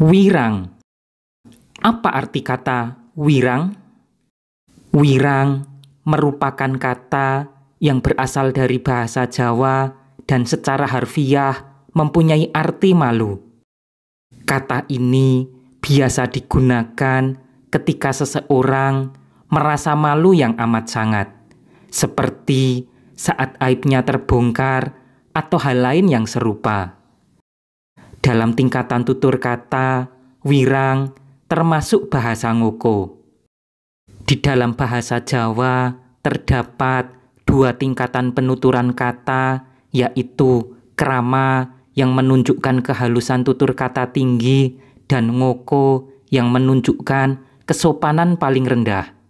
Wirang. Apa arti kata wirang? Wirang merupakan kata yang berasal dari bahasa Jawa dan secara harfiah mempunyai arti malu. Kata ini biasa digunakan ketika seseorang merasa malu yang amat sangat, seperti saat aibnya terbongkar atau hal lain yang serupa dalam tingkatan tutur kata, wirang, termasuk bahasa ngoko. Di dalam bahasa Jawa terdapat dua tingkatan penuturan kata, yaitu kerama yang menunjukkan kehalusan tutur kata tinggi dan ngoko yang menunjukkan kesopanan paling rendah.